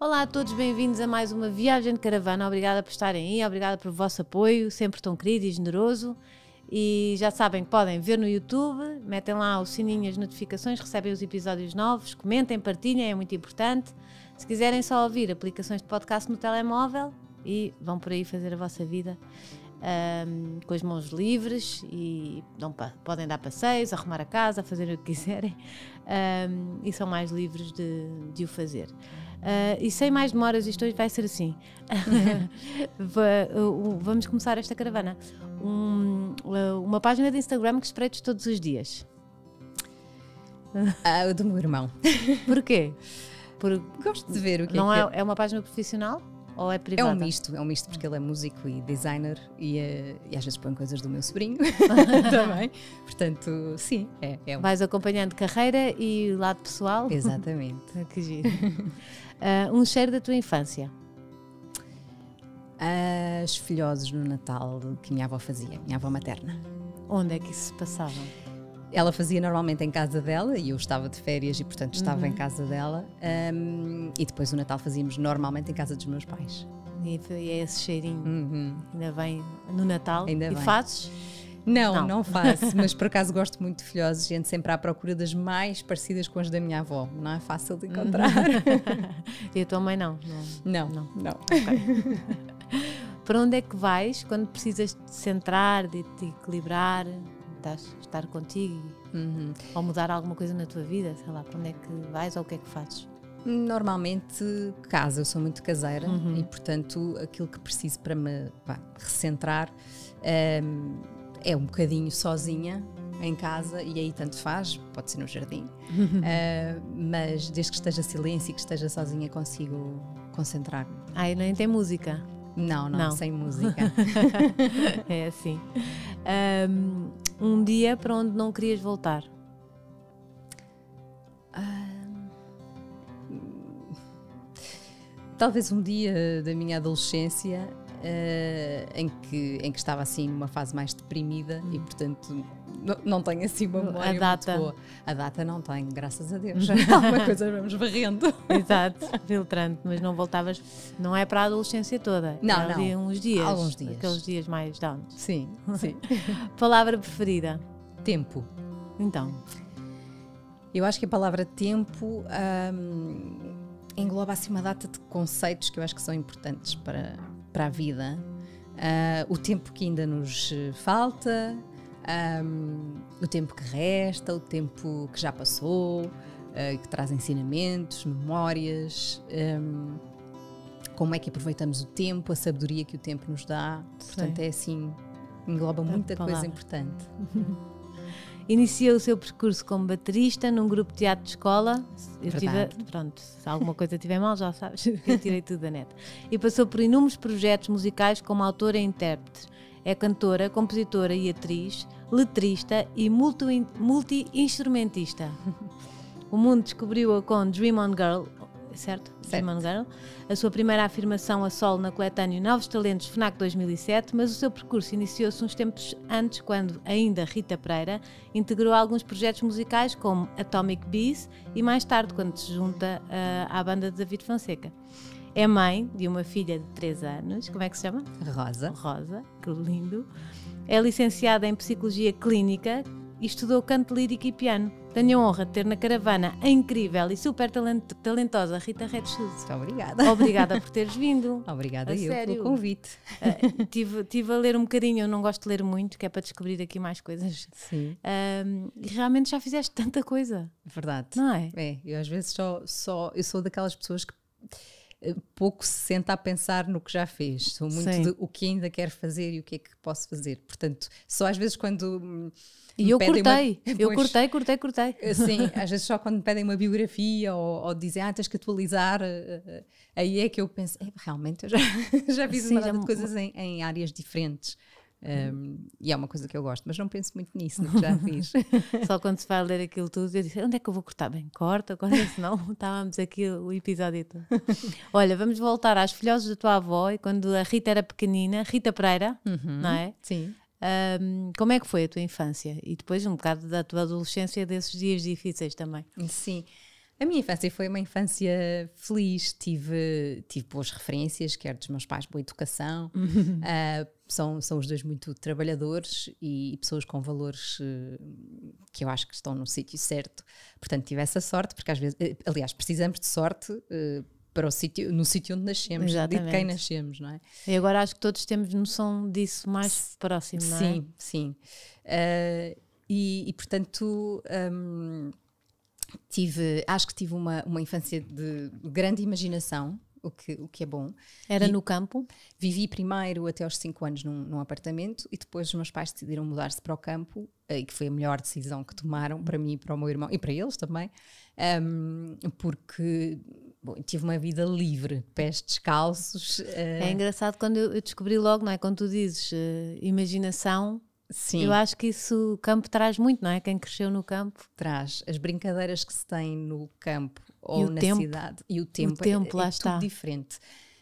Olá a todos, bem-vindos a mais uma viagem de caravana. Obrigada por estarem aí, obrigada pelo vosso apoio, sempre tão querido e generoso. E já sabem que podem ver no YouTube, metem lá o sininho as notificações, recebem os episódios novos, comentem, partilhem, é muito importante. Se quiserem só ouvir aplicações de podcast no telemóvel e vão por aí fazer a vossa vida um, com as mãos livres e não podem dar passeios, arrumar a casa, fazer o que quiserem um, e são mais livres de, de o fazer. Uh, e sem mais demoras, isto hoje vai ser assim. Vamos começar esta caravana. Um, ah, uma página de Instagram que espreites todos os dias. Ah, o do meu irmão. Porquê? Gosto de ver o que é não é. É, é uma página profissional? Ou é privada? É um misto, é um misto porque ele é músico e designer e, ah, e às vezes põe coisas do meu sobrinho também. Portanto, sim, é, é um... Vais acompanhando carreira e lado pessoal. Exatamente. que giro. Uh, um cheiro da tua infância? As filhoses no Natal que minha avó fazia, minha avó materna. Onde é que isso se passava? Ela fazia normalmente em casa dela e eu estava de férias e, portanto, estava uhum. em casa dela. Um, e depois o Natal fazíamos normalmente em casa dos meus pais. E é esse cheirinho. Uhum. Ainda bem no Natal. Ainda e bem. fazes? Não, não, não faço, mas por acaso gosto muito de filhoses Gente sempre à procura das mais parecidas com as da minha avó. Não é fácil de uhum. encontrar. e a tua mãe não? Não, não. não. não. Okay. Para onde é que vais quando precisas de te centrar, de te equilibrar, de estar contigo uhum. ou mudar alguma coisa na tua vida? Sei lá, para onde é que vais ou o que é que fazes? Normalmente casa, eu sou muito caseira uhum. e portanto aquilo que preciso para me pá, recentrar. Um, ehm, é um bocadinho sozinha em casa e aí tanto faz, pode ser no jardim, uh, mas desde que esteja silêncio e que esteja sozinha consigo concentrar-me. Ah, e nem tem música? Não, não, não. sem música. é assim. Um, um, dia para onde não querias voltar? talvez um dia da minha adolescência uh, em, que, em que estava assim numa fase mais deprimida e, portanto, não tenho assim uma memória a data. boa. A data não tenho, graças a Deus. Alguma coisa vamos varrendo. Exato, filtrando, mas não voltavas, não é para a adolescência toda. É não, não. uns dias. Alguns dias. Aqueles dias mais down. Sim, sim. palavra preferida? Tempo. Então. Eu acho que a palavra tempo hum, engloba assim uma data de conceitos que eu acho que são importantes para, para a vida, uh, o tempo que ainda nos eh, falta, um, o tempo que resta, o tempo que já passou, uh, que traz ensinamentos, memórias. Um, como é que aproveitamos o tempo, a sabedoria que o tempo nos dá. Portanto, Sim. é assim, engloba muita coisa importante. Iniciou o seu percurso como baterista num grupo de teatro de escola. Eu tive, pronto, se alguma coisa estiver mal, já sabes, eu tirei tudo da neta. E passou por inúmeros projetos musicais como autora e intérprete. É cantora, compositora e atriz, letrista e multi-instrumentista. O mundo descobriu-a com Dream On Girl, certo? certo. Girl. A sua primeira afirmação a solo na coletânea Novos Talentos FNAC 2007, mas o seu percurso iniciou-se uns tempos antes, quando ainda Rita Pereira integrou alguns projetos musicais como Atomic Bees e mais tarde, quando se junta uh, à banda de David Fonseca. É mãe de uma filha de 3 anos, como é que se chama? Rosa. Rosa, que lindo. É licenciada em Psicologia Clínica, e estudou canto lírico e piano. Tenho a honra de ter na caravana a incrível e super talentosa Rita Redshoes. Muito obrigada. Obrigada por teres vindo. Obrigada a eu sério. pelo convite. Uh, tive, tive a ler um bocadinho, eu não gosto de ler muito, que é para descobrir aqui mais coisas. Sim. Uh, e realmente já fizeste tanta coisa. Verdade. Não é? É, eu às vezes só, só eu sou daquelas pessoas que eh, pouco se senta a pensar no que já fez, sou muito Sim. de o que ainda quero fazer e o que é que posso fazer. Portanto, só às vezes quando hum, e eu cortei, uma... eu cortei, cortei, cortei. Sim, às vezes só quando me pedem uma biografia ou, ou dizem, ah, tens que atualizar, eh, eh, aí é que eu penso, é, realmente eu já, já fiz Sim, uma de coisas em, em áreas diferentes. Um, ehm, e é uma coisa que eu gosto, mas não penso muito nisso, já fiz. Só quando se vai ler aquilo tudo, eu disse: onde é que eu vou cortar? Bem, corta, corta, senão é estávamos aqui o episódio todo. Olha, vamos voltar às filhosas da tua avó e quando a Rita era pequenina, Rita Pereira, uhum, não é? Sim. Um, como é que foi a tua infância? E depois um bocado da tua adolescência, desses dias difíceis também. Sim. A minha infância foi uma infância feliz, tive, tive boas referências, quer dos meus pais, boa educação. uh, são, são os dois muito trabalhadores e, e pessoas com valores uh, que eu acho que estão no sítio certo. Portanto, tive essa sorte, porque às vezes, eh, aliás, precisamos de sorte. Uh, para o sítio, no sítio onde nascemos, Exatamente. de quem nascemos, não é? E agora acho que todos temos noção disso mais próximo, não é? Sim, sim. Uh, e, e, portanto. Um, tive, acho que tive uma, uma infância de grande imaginação, o que, o que é bom. Era e no campo? Vivi primeiro até aos 5 anos num, num, apartamento e depois os meus pais decidiram mudar-se para o campo, ah, e que foi a melhor decisão que tomaram para mim e para o meu irmão, e para eles também, um, porque bom, tive uma vida livre, pés descalços. Uh... É engraçado quando eu descobri logo, não é? Quando tu dizes uh, imaginação, Sim. Eu acho que isso o campo traz muito, não é? Quem cresceu no campo. Traz. As brincadeiras que se tem no campo ou na tempo. cidade e o tempo, o tempo é, é lá é está. tudo diferente.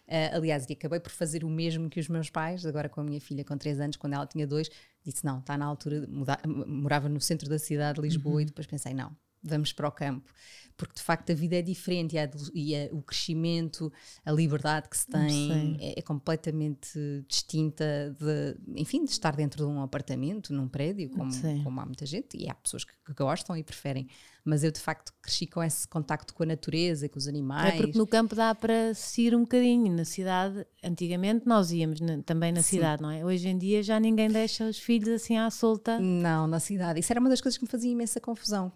Uh, aliás, e acabei por fazer o mesmo que os meus pais, agora com a minha filha com 3 anos, quando ela tinha 2, disse: Não, está na altura, de mudar, morava no centro da cidade de Lisboa, uhum. e depois pensei: Não, vamos para o campo. Porque de facto a vida é diferente e, a, e a, o crescimento, a liberdade que se tem é, é, completamente distinta de, enfim, de estar dentro de um apartamento, num prédio, como, como há muita gente, e há pessoas que, que, gostam e preferem. Mas eu de facto cresci com esse contacto com a natureza, com os é animais. É porque no campo dá para se ir um bocadinho. Na cidade, antigamente nós íamos na, né, também na Sim. cidade, não é? Hoje em dia já ninguém deixa os filhos assim à solta. Não, na cidade. Isso era uma das coisas que me fazia imensa confusão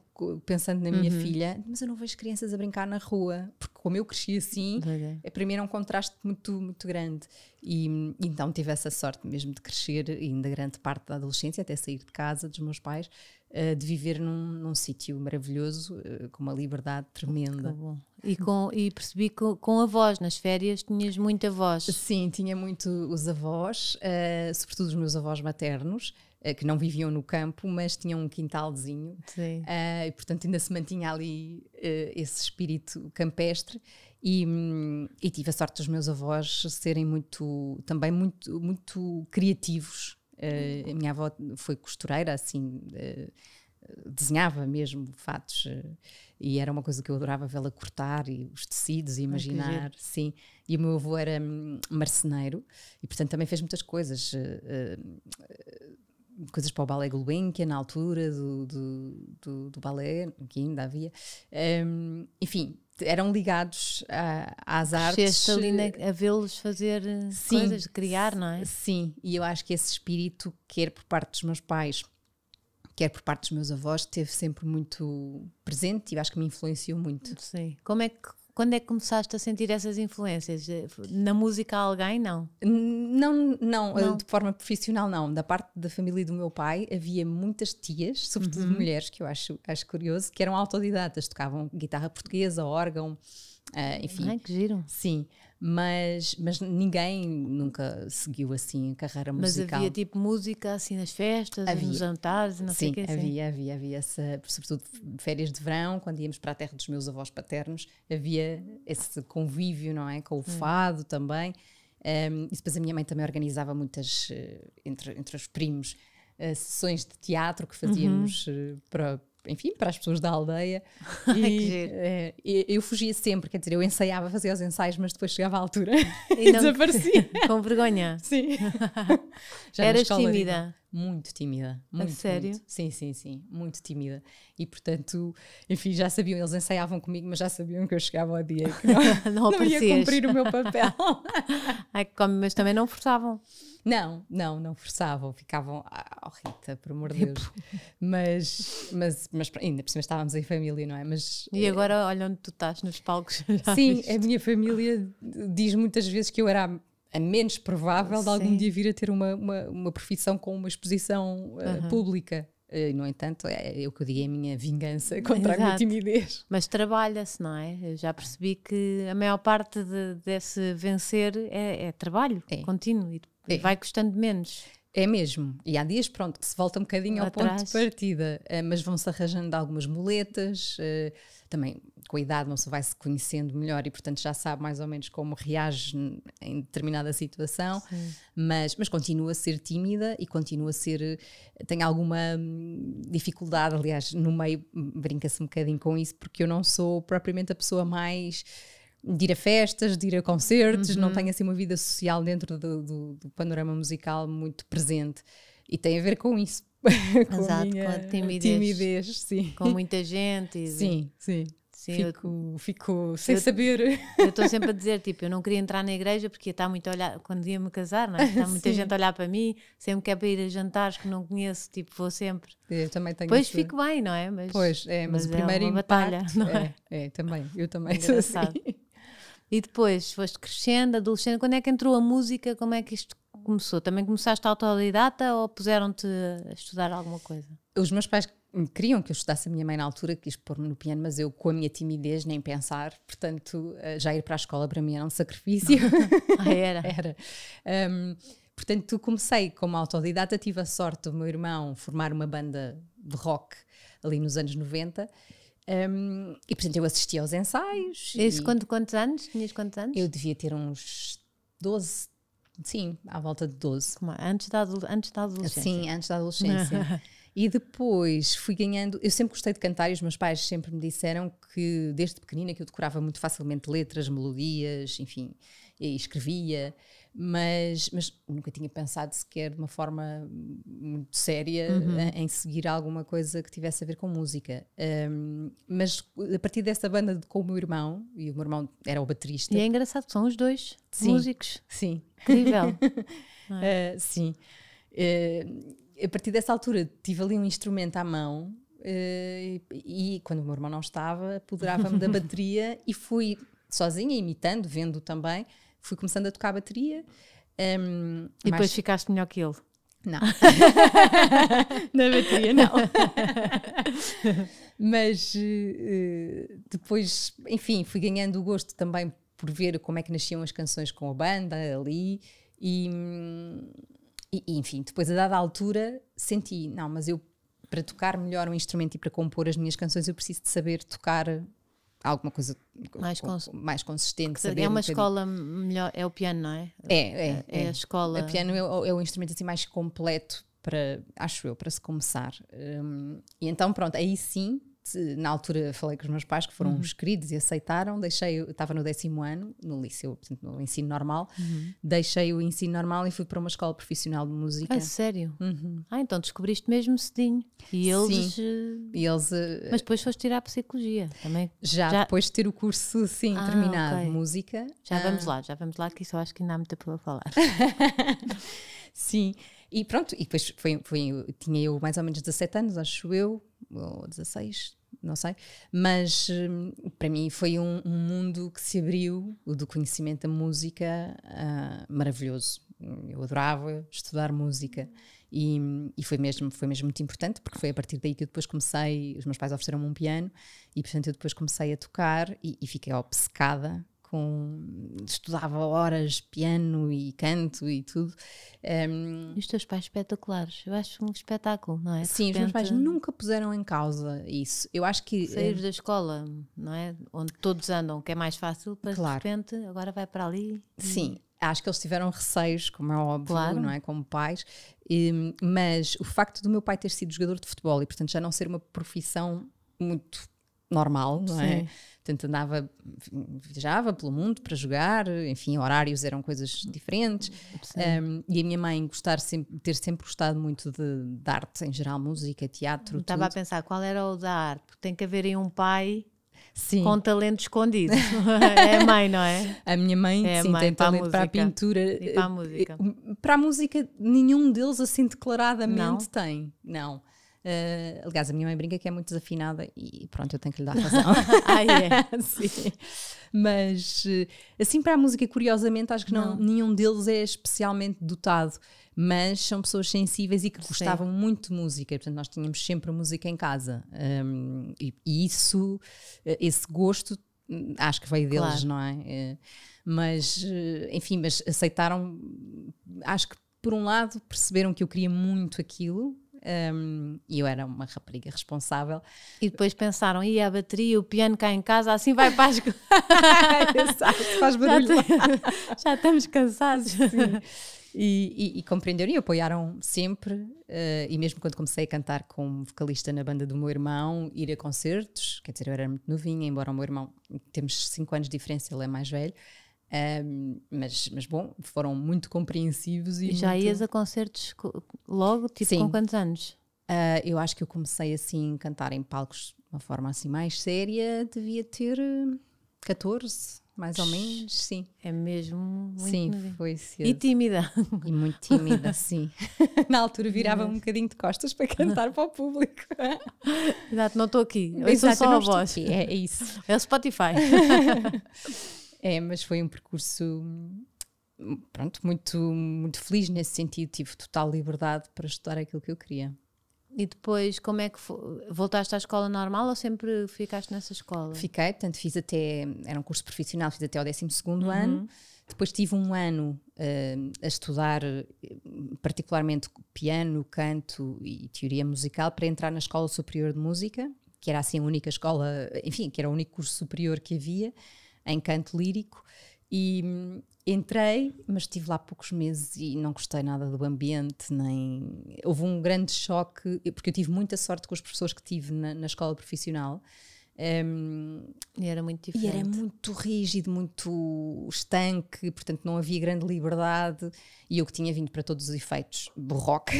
pensando na minha uhum. filha, mas eu não vejo crianças a brincar na rua, porque como eu cresci assim, é. é para mim era um contraste muito, muito grande. E então tive essa sorte mesmo de crescer, ainda grande parte da adolescência, até sair de casa dos meus pais, uh, de viver num, num sítio maravilhoso, uh, com uma liberdade tremenda. E, com, e percebi que com, com avós, nas férias tinhas muita voz. Sim, tinha muito os avós, uh, sobretudo os meus avós maternos. Eh, que não viviam no campo, mas tinham um quintalzinho. Sim. Uh, e, portanto, ainda se mantinha ali uh, esse espírito campestre. E, hum, e, tive a sorte dos meus avós serem muito, também muito, muito criativos. Uh, a minha avó foi costureira, assim, desenhava mesmo fatos e era uma coisa que eu adorava vê-la cortar e os tecidos e imaginar, ah, sim. E o meu avô era hum, marceneiro e portanto também fez muitas coisas, coisas para o balé Gulbenkian na altura do, do, do, do balé, que ainda havia. Um, enfim, eram ligados a, às artes. ali né, eh, a vê-los fazer eh, sim, coisas, criar, não é? Sim, e eu acho que esse espírito, quer por parte dos meus pais, quer por parte dos meus avós, esteve sempre muito presente e acho que me influenciou muito. Sim. Como é que quando é que começaste a sentir essas influências? Eh, na música alguém, não? Não, não, eh, não. de forma profissional não. Da parte da família do meu pai havia muitas tias, sobretudo uhum. mulheres, que eu acho, acho curioso, que eram autodidatas, tocavam guitarra portuguesa, órgão, uh, enfim. Ai, que giro. Sim mas, mas ninguém nunca seguiu assim a carreira musical. Mas havia tipo música assim nas festas, havia. nos jantares, não Sim, sei o que assim. havia, havia, havia essa, sobretudo férias de verão, quando íamos para a terra dos meus avós paternos, havia esse convívio, não é? Com o hum. fado hum. também. Um, e depois a minha mãe também organizava muitas, eh, entre, entre os primos, eh, sessões de teatro que fazíamos uhum. Eh, para, enfim, para as pessoas da aldeia. É, e, eu fugia sempre, quer dizer, eu ensaiava, fazia os ensaios, mas depois chegava à altura e, e não... desaparecia. Com vergonha. Sim. Já Eras tímida muito tímida. Muito, a sério? Muito. Sim, sim, sim. Muito tímida. E portanto, enfim, já sabiam, eles ensaiavam comigo, mas já sabiam que eu chegava ao dia que não, não, não ia cumprir o meu papel. Ai, como, mas também não forçavam. Não, não, não forçavam, ficavam ah, oh Rita, por amor de tipo Deus. Mas, mas, mas ainda por cima estávamos em família, não é? Mas, e eh, agora, é... olha onde tu estás nos palcos. Sim, a minha família diz muitas vezes que eu era é menos provável de algum Sim. dia vir a ter uma, uma, uma profissão com uma exposição uh, uhum. pública. Uh, no entanto, é, é, o que eu digo é a minha vingança contra Exato. a minha timidez. Mas trabalha-se, não é? Eu já percebi que a maior parte de, desse vencer é, é trabalho é. contínuo e vai custando menos. É mesmo. E há dias, pronto, que se volta um bocadinho Lá ao ponto atrás. de partida, eh, mas vão-se arranjando algumas muletas. Eh, também, com a idade, não se vai se conhecendo melhor e, portanto, já sabe mais ou menos como reage em determinada situação. Mas, mas continua a ser tímida e continua a ser. Eh, tem alguma hum, dificuldade. Aliás, no meio hum, brinca-se um bocadinho com isso, porque eu não sou propriamente a pessoa mais de ir a festas, de ir a concertos, uhum. não tenho assim uma vida social dentro do, do, do, panorama musical muito presente. E tem a ver com isso. com Exato, a com a timidez. timidez sim. Com muita gente. Sim, sim. sim fico, eu, fico sem eu, saber. Eu estou sempre a dizer, tipo, eu não queria entrar na igreja porque está muito a olhar, quando ia me casar, não é? Está muita gente a olhar para mim, sempre que é para ir a jantares que não conheço, tipo, vou sempre. Eu também tenho Pois fico bem, não é? Mas, pois, é, mas, mas o é primeiro é impacto, batalha, não é? É, é também, eu também é sou assim. E depois foste crescendo, adolescente. Quando é que entrou a música? Como é que isto começou? Também começaste a autodidata ou puseram-te a estudar alguma coisa? Os meus pais queriam que eu estudasse a minha mãe na altura, quis pôr-me no piano, mas eu, com a minha timidez, nem pensar, portanto, eh, já ir para a escola para mim era um sacrifício. ah, era? era. Um, portanto, comecei como autodidata, tive a sorte do meu irmão formar uma banda de rock ali nos anos 90 um, e portanto eu assisti aos ensaios. Isso, quanto, quantos anos? Tinhas quantos anos? Eu devia ter uns 12, sim, à volta de 12. Como, é? antes, da antes da adolescência? Sim, antes da adolescência. e depois fui ganhando. Eu sempre gostei de cantar e os meus pais sempre me disseram que desde pequenina que eu decorava muito facilmente letras, melodias, enfim, e escrevia mas, mas nunca tinha pensado sequer de uma forma muito séria uhum. Eh, em, seguir alguma coisa que tivesse a ver com música. Um, mas a partir dessa banda de, com o meu irmão, e o meu irmão era o baterista. E é engraçado, são os dois sim, músicos. Sim. Incrível. uh, sim. Uh, a partir dessa altura tive ali um instrumento à mão. Uh, e, e quando o meu irmão não estava, apoderava-me da bateria e fui sozinha, imitando, vendo também, fui começando a tocar a bateria. Um, ehm, e depois ficaste melhor que ele? Não. Na bateria, não. mas eh, depois, enfim, fui ganhando o gosto também por ver como é que nasciam as canções com a banda ali e, e, enfim, depois a dada altura senti, não, mas eu para tocar melhor um instrumento e para compor as minhas canções eu preciso de saber tocar alguma coisa mais, cons mais consistente. é uma um escola melhor, é o piano, não é? É, é. é, é. a é. escola. O piano é, o, é o instrumento assim mais completo para, acho eu, para se começar. Um, e então, pronto, aí sim na altura falei com os meus pais, que foram uhum. os queridos e aceitaram, deixei, estava no décimo ano, no liceu, portanto, no ensino normal, uhum. deixei o ensino normal e fui para uma escola profissional de música. É sério? Uhum. Ah, então descobriste mesmo cedinho. E eles... Sim. Eh, e eles... Eh, mas depois foste tirar a Psicologia também? Já, já, depois de ter o curso, sim, ah, terminado, okay. Música. Já ah. vamos lá, já vamos lá, que isso eu acho que ainda há muita para falar. sim. E pronto, e depois foi, foi, tinha eu mais ou menos 17 anos, acho eu, ou 16, não sei, mas hum, para mim foi um, um mundo que se abriu, o do conhecimento da música, uh, maravilhoso. Eu adorava estudar música e, e, foi, mesmo, foi mesmo muito importante, porque foi a partir daí que eu depois comecei, os meus pais ofereceram-me um piano e, portanto, eu depois comecei a tocar e, e fiquei obcecada com estudava horas piano e canto e tudo. Um, ehm, e os teus pais espetaculares, eu acho um espetáculo, não é? Sim, repente... os meus pais nunca puseram em causa isso. Eu acho que sair é... da escola, não é, onde todos andam, que é mais fácil, mas claro. de repente agora vai para ali. Sim, acho que eles tiveram receios, como é óbvio, claro. não é? Como pais, e, mas o facto do meu pai ter sido jogador de futebol e, portanto, já não ser uma profissão muito normal, não é? Portanto, andava, viajava pelo mundo para jogar, enfim, horários eram coisas diferentes. Um, e a minha mãe gostar sempre, ter sempre gostado muito de, de arte, em geral, música, teatro. Não estava a pensar qual era o da arte, porque tem que haver aí um pai Sim. com talento escondido. é a mãe, não é? A minha mãe, é sim, mãe, tem para talento a para a pintura. E para a eh, música. Eh, para a música, nenhum deles assim declaradamente não? tem. Não. Uh, aliás, a minha mãe brinca que é muito desafinada e pronto, eu tenho que lhe dar razão. ah, é? Sim. Mas eh, assim para a música, curiosamente, acho que não, não. nenhum deles é especialmente dotado, mas são pessoas sensíveis e que Sim. gostavam muito de música, portanto, nós tínhamos sempre música em casa um, e, e, isso, eh, esse gosto, hum, acho que veio deles, claro. não é? Mas, enfim, mas aceitaram, acho que por um lado perceberam que eu queria muito aquilo um, e eu era uma rapariga responsável. E depois pensaram, e a bateria, o piano cá em casa, assim vai para as... Exato, faz barulho já, te... já estamos cansados. E, e, e, compreenderam e apoiaram sempre. Uh, e mesmo quando comecei a cantar como vocalista na banda do meu irmão, ir a concertos, quer dizer, eu era muito novinha, embora o meu irmão, temos 5 anos de diferença, ele é mais velho, mas, mas bom, foram muito compreensivos. E, já muito... ias a concertos logo, tipo Sim. com quantos anos? Uh, eu acho que eu comecei assim a cantar em palcos de uma forma assim mais séria, devia ter 14, hum, mais ou menos, sim. É mesmo muito Sim, foi cedo. E tímida. E muito tímida, sim. Na altura virava um bocadinho de costas para cantar para o público. Exato, não estou aqui. Eu Exato, sou só a voz. É, é isso. É o Spotify. É, mas foi um percurso pronto, muito, muito feliz nesse sentido, tive total liberdade para estudar aquilo que eu queria. E depois, como é que voltaste à escola normal ou sempre ficaste nessa escola? Fiquei, portanto, fiz até, era um curso profissional, fiz até o 12 uhum. ano. Depois tive um ano uh, a estudar, eh, particularmente piano, canto e teoria musical, para entrar na Escola Superior de Música, que era assim a única escola, enfim, que era o único curso superior que havia em canto lírico. E hum, entrei, mas estive lá poucos meses e não gostei nada do ambiente, nem. Houve um grande choque, porque eu tive muita sorte com os professores que tive na, na escola profissional. Um, e era muito diferente. E era muito rígido, muito estanque, portanto não havia grande liberdade. E eu que tinha vindo para todos os efeitos, borroque.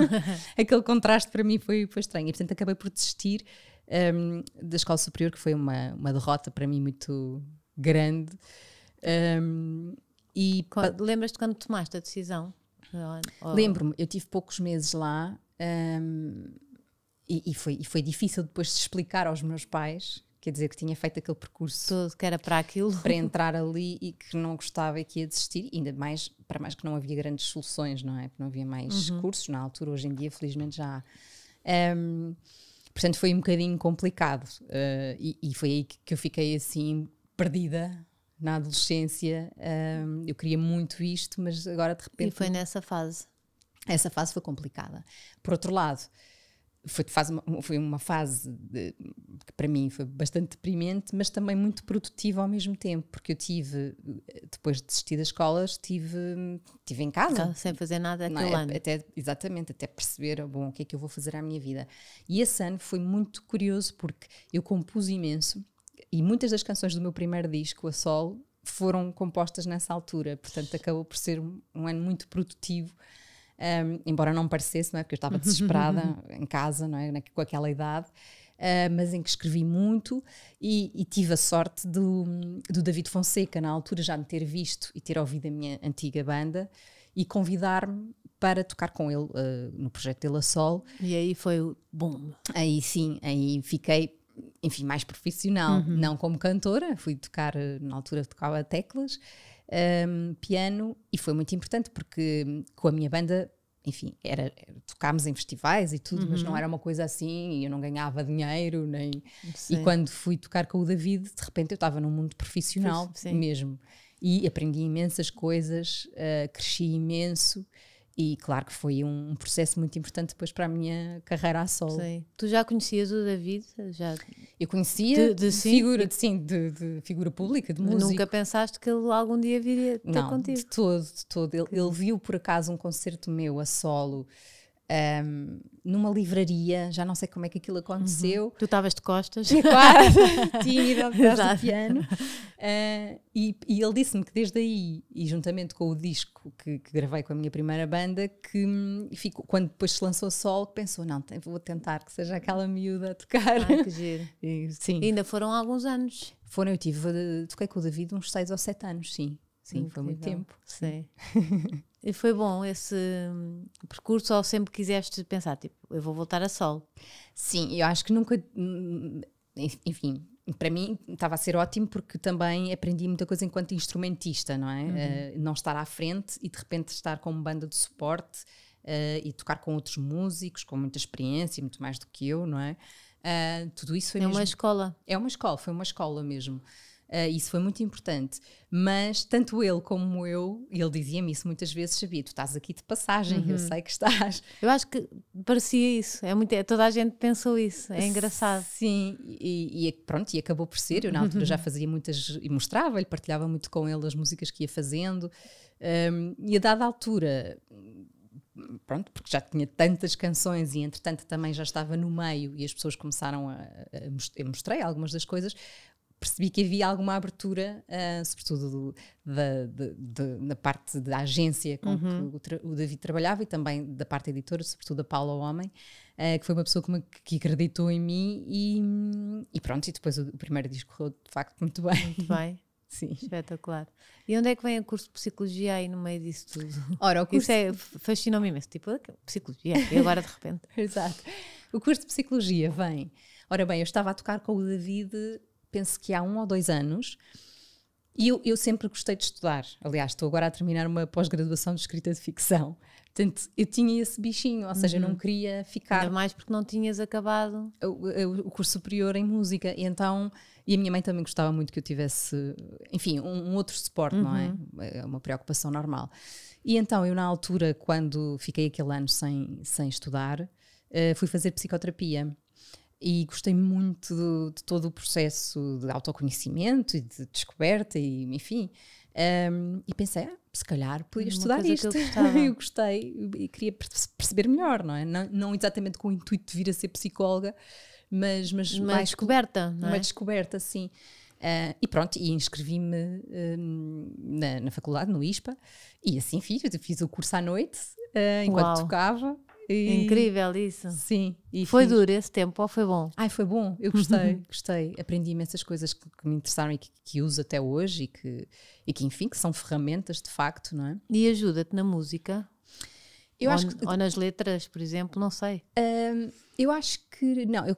Aquele contraste para mim foi, foi estranho. E portanto acabei por desistir um, da escola superior, que foi uma, uma derrota para mim muito grande. Um, e lembras-te quando tomaste a decisão? Lembro-me, eu tive poucos meses lá um, e, e, foi, e foi difícil depois de explicar aos meus pais quer dizer que tinha feito aquele percurso todo que era para aquilo para entrar ali e que não gostava e que ia desistir ainda mais para mais que não havia grandes soluções não é porque não havia mais uhum. cursos na altura hoje em dia felizmente já há. Um, portanto foi um bocadinho complicado uh, e, e, foi aí que, que, eu fiquei assim perdida na adolescência. Um, eu queria muito isto, mas agora de repente. E foi nessa fase. Essa fase foi complicada. Por outro lado, foi, uma, foi uma fase de, que para mim foi bastante deprimente, mas também muito produtiva ao mesmo tempo, porque eu tive, depois de desistir das escolas, tive, tive em casa. sem fazer nada aquele Não, é, ano. Até, exatamente, até perceber, oh, bom, o que é que eu vou fazer à minha vida. E esse ano foi muito curioso, porque eu compus imenso, e muitas das canções do meu primeiro disco, A Sol, foram compostas nessa altura, portanto acabou por ser um, um ano muito produtivo. Um, embora não parecesse, não é? Porque eu estava desesperada em casa, não é? Com aquela idade, uh, mas em que escrevi muito e, e tive a sorte do, do, David Fonseca, na altura, já me ter visto e ter ouvido a minha antiga banda e convidar-me para tocar com ele uh, no projeto de a Sol. E aí foi o boom. Aí sim, aí fiquei enfim, mais profissional, uhum. não como cantora, fui tocar, na altura tocava teclas, um, piano, e foi muito importante porque hum, com a minha banda, enfim, era, tocámos em festivais e tudo, uhum. mas não uhum. era uma coisa assim, eu não ganhava dinheiro, nem... Sim. E quando fui tocar com o David, de repente eu estava num mundo profissional Sim. mesmo, e aprendi imensas coisas, uh, cresci imenso, e claro que foi um processo muito importante depois para a minha carreira a solo. Sim. Tu já conhecias o David? Já... Eu conhecia de, de, de sim? figura, de, sim, de, de, figura pública, de música. Nunca pensaste que ele algum dia viria ter Não, contigo? de todo, de todo. Ele, ele viu por acaso um concerto meu a solo um, numa livraria, já não sei como é que aquilo aconteceu. Uhum. Tu estavas de costas. Quase, tímida, do piano. Uh, e, e, ele disse-me que desde aí, e juntamente com o disco que, que gravei com a minha primeira banda, que hum, fico, quando depois se lançou Sol, pensou, não, vou tentar que seja aquela miúda a tocar. que giro. E, sim. E ainda foram alguns anos. Foram, eu tive, toquei com o David uns 6 ou 7 anos, sim. Sim, Incrível. foi muito tempo. Sim. sim. E foi bom esse hum, percurso ou sempre quiseste pensar, tipo, eu vou voltar a sol? Sim, eu acho que nunca. Hum, hum, enfim, para mim estava a ser ótimo porque também aprendi muita coisa enquanto instrumentista, não é? Uhum. Uh, não estar à frente e de repente estar com uma banda de suporte uh, e tocar com outros músicos com muita experiência, muito mais do que eu, não é? Uh, tudo isso foi é mesmo... uma escola. É uma escola, foi uma escola mesmo. Uh, isso foi muito importante. Mas tanto ele como eu, ele dizia-me isso muitas vezes, sabia, tu estás aqui de passagem, uhum. eu sei que estás. Eu acho que parecia isso, é muito, é, toda a gente pensou isso, é engraçado. Sim, e, e é pronto, e acabou por ser, eu na altura uhum. já fazia muitas, e mostrava ele partilhava muito com ele as músicas que ia fazendo, um, e a dada altura pronto, porque já tinha tantas canções e entretanto também já estava no meio e as pessoas começaram a, a, eu mostrei algumas das coisas, percebi que havia alguma abertura, uh, sobretudo do, da, de, de, na parte da agência com uhum. que o, o, David trabalhava e também da parte editora, sobretudo a Paula Homem, uh, que foi uma pessoa que, me, que acreditou em mim e, e, pronto, e depois o, o primeiro disco correu de facto muito bem. Muito bem. Sim. Espetacular. E onde é que vem o curso de psicologia aí no meio disso tudo? Ora, o curso. Isso é, fascinou-me imenso. Tipo, psicologia, e agora de repente. Exato. O curso de psicologia vem. Ora bem, eu estava a tocar com o David penso que há um ou dois anos. E eu, eu sempre gostei de estudar. Aliás, estou agora a terminar uma pós-graduação de escrita de ficção. Portanto, eu tinha esse bichinho, ou seja, uhum. eu não uhum. queria ficar. Ainda mais porque não tinhas acabado o, o, curso superior em música. E então, e a minha mãe também gostava muito que eu tivesse, enfim, um, um outro suporte, uhum. não é? Uhum. É uma preocupação normal. E então, eu na altura, quando fiquei aquele ano sem, sem estudar, eh, fui fazer psicoterapia e gostei muito de, de, todo o processo de autoconhecimento e de descoberta e enfim um, e pensei ah, se calhar podia Uma estudar isto eu, eu, gostei e queria perceber melhor não é não, não, exatamente com o intuito de vir a ser psicóloga mas mas uma mais descoberta não é? uma descoberta sim Uh, e pronto, e inscrevi-me uh, na, na, faculdade, no ISPA, e assim fiz. fiz o curso à noite, uh, enquanto Uau. tocava, e... Incrível isso. Sim. foi fiz. duro esse tempo ou foi bom? Ai, foi bom. Eu gostei, uhum. gostei. Aprendi imensas coisas que, que me interessaram e que, que, uso até hoje e que, e que, enfim, que são ferramentas de facto, não é? E ajuda-te na música? Eu ou, acho que, ou nas letras, por exemplo, não sei. Hum, eu acho que não, eu,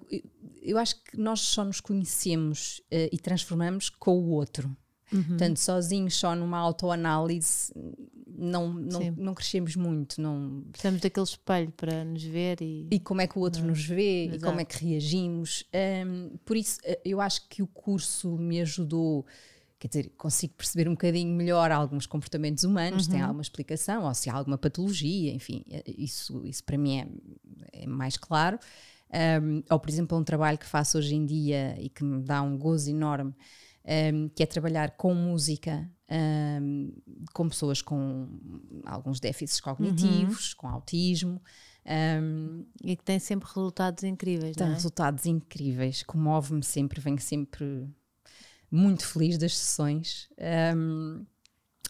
eu acho que nós só nos conhecemos uh, e transformamos com o outro. Uhum. Portanto, sozinhos, só numa autoanálise, não, não, não crescemos muito. Não... Precisamos daquele espelho para nos ver e. E como é que o outro não. É? nos vê Exato. e como é que reagimos. Um, por isso, eh, eu acho que o curso me ajudou quer dizer, consigo perceber um bocadinho melhor alguns comportamentos humanos, uhum. tem alguma explicação, ou se há alguma patologia, enfim, eh, isso, isso para mim é, é mais claro. Um, ou, por exemplo, um trabalho que faço hoje em dia e que me dá um gozo enorme, um, que é trabalhar com música um, com pessoas com alguns déficits cognitivos, uhum. com autismo. Um, e que tem sempre resultados incríveis, tem é? resultados incríveis, comove-me sempre, venho sempre muito feliz das sessões.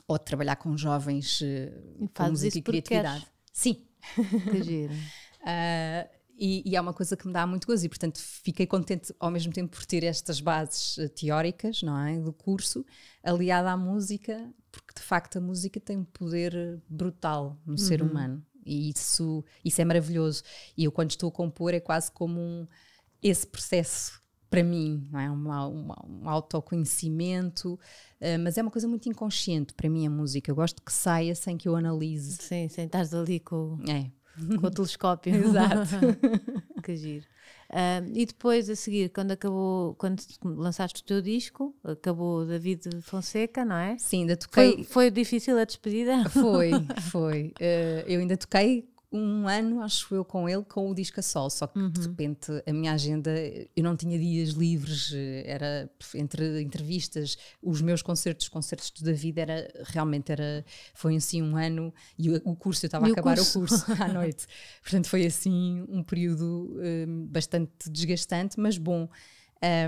ou de trabalhar com jovens eh, e com música e criatividade. Queres. Sim. Que giro. Uh, E, e, é uma coisa que me dá muito gozo e, portanto, fiquei contente ao mesmo tempo por ter estas bases eh, teóricas, não é? Do curso, aliada à música, porque de facto a música tem um poder brutal no uhum. ser humano e isso, isso é maravilhoso. E eu, quando estou a compor, é quase como um, esse processo para mim, não é? um autoconhecimento, uh, mas é uma coisa muito inconsciente para mim a música. Eu gosto que saia sem que eu analise. Sim, sem estar ali com. É. com o telescópio. Exato. que giro. Uh, e depois a seguir, quando acabou, quando lançaste o teu disco, acabou David Fonseca, não é? Sim, ainda toquei. Foi, foi difícil a despedida? Foi, foi. Uh, eu ainda toquei um ano, acho eu, com ele, com o disco a sol. Só que uhum. de repente a minha agenda, eu não tinha dias livres, eh, era entre entrevistas, os meus concertos, concertos da vida, era realmente era, foi assim um ano e o, o curso, eu estava a acabar curso. o curso à noite. Portanto, foi assim um período um, eh, bastante desgastante, mas bom.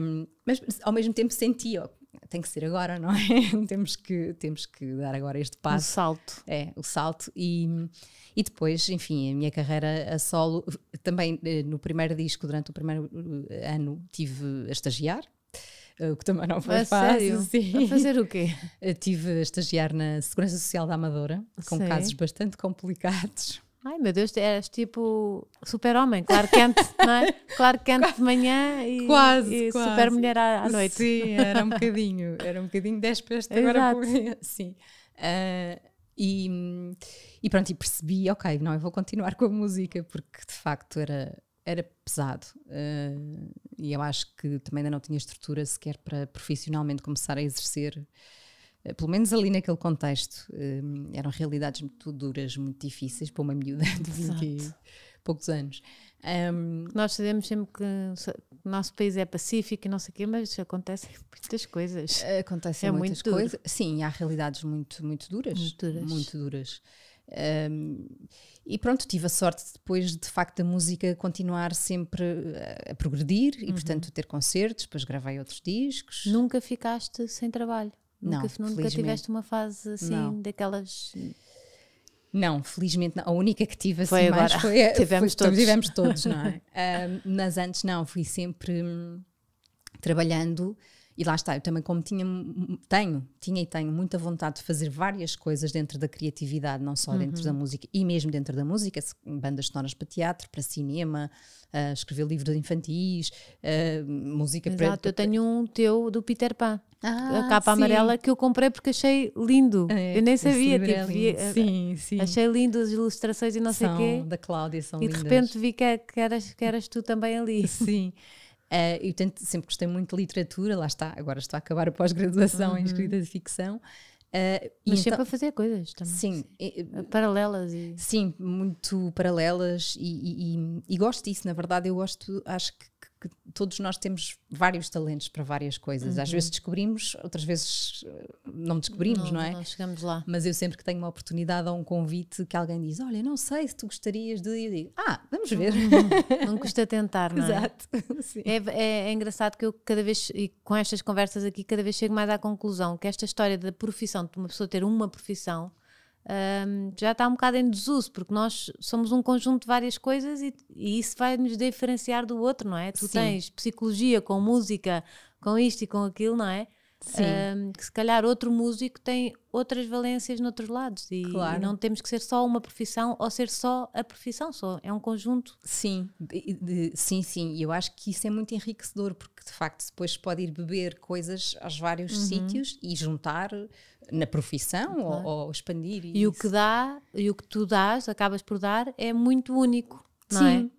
Um, mas ao mesmo tempo sentia tem que ser agora, não é? temos, que, temos que dar agora este passo. O salto. É, o salto. E, e depois, enfim, a minha carreira a solo. Também eh, no primeiro disco, durante o primeiro eh, ano, tive a estagiar. Eh, o que também não foi a fácil. Sério? A fazer o quê? Tive a estagiar na Segurança Social da Amadora, com Sei. casos bastante complicados. Ai meu Deus, eras tipo super-homem, claro quente, não é? Claro quente de manhã e, quase, e quase. super mulher à, à, noite. Sim, era um bocadinho, era um bocadinho 10 para este agora. Sim. Uh, e, e, pronto, e percebi, ok, não, eu vou continuar com a música, porque de facto era, era pesado. Uh, e eu acho que também ainda não tinha estrutura sequer para profissionalmente começar a exercer eh, pelo menos ali naquele contexto, ehm, eram realidades muito duras, muito difíceis para uma miúda de 20 poucos anos. Um, ehm, Nós sabemos sempre que o nosso país é pacífico e não sei o quê, mas acontecem muitas coisas. Acontecem é muitas coisas. Sim, há realidades muito, muito duras. Muito duras. Muito duras. Um, ehm, e pronto, tive a sorte depois de facto da música continuar sempre a, a progredir e uhum. portanto ter concertos, depois gravei outros discos. Nunca ficaste sem trabalho? Não, nunca, nunca tiveste uma fase assim não. daquelas. Não, felizmente não. A única que tive assim foi mais agora. foi. Tivemos foi, todos. Tivemos todos, não é? mas antes não, fui sempre hum, trabalhando. E lá está, eu também como tinha, tenho, tinha e tenho muita vontade de fazer várias coisas dentro da criatividade, não só uhum. dentro da uhum. música e mesmo dentro da música, bandas sonoras para teatro, para cinema, uh, escrever livros infantis, uh, música Exato, para... eu tenho um teu do Peter Pan ah, a capa sim. amarela, que eu comprei porque achei lindo. É, eu nem sabia. É tipo, vi, eh, sim, sim. Achei lindo as ilustrações e não são, sei o quê. Da Cláudia, são E de repente vi que, é, que, eras, que eras tu também ali. Sim. Uh, eh, eu tento, sempre gostei muito de literatura, lá está, agora estou a acabar a pós-graduação uhum. em escrita de ficção. Uh, Mas sempre então, a fazer coisas também. Sim. E, paralelas. E... Sim, muito paralelas e, e, e, gosto disso, na verdade. Eu gosto, acho que, que todos nós temos vários talentos para várias coisas. Uhum. Às vezes descobrimos, outras vezes eh, não descobrimos, não, não é? Não chegamos lá. Mas eu sempre que tenho uma oportunidade ou um convite que alguém diz: Olha, não sei se tu gostarias de. Eu digo: Ah, vamos ver. Não, uhum. não custa tentar, não é? Exato. É, é, é, engraçado que eu cada vez, e com estas conversas aqui, cada vez chego mais à conclusão que esta história da profissão, de uma pessoa ter uma profissão um, já está um bocado em desuso, porque nós somos um conjunto de várias coisas e, e isso vai nos diferenciar do outro, não é? Tu Sim. tens psicologia com música, com isto e com aquilo, não é? que se calhar outro músico tem outras valências noutros lados e claro. não temos que ser só uma profissão ou ser só a profissão só é um conjunto sim de, de, sim sim eu acho que isso é muito enriquecedor porque de facto depois pode ir beber coisas aos vários uhum. sítios e juntar na profissão claro. ou, ou, expandir e, e o que dá e o que tu dás acabas por dar é muito único não sim, é?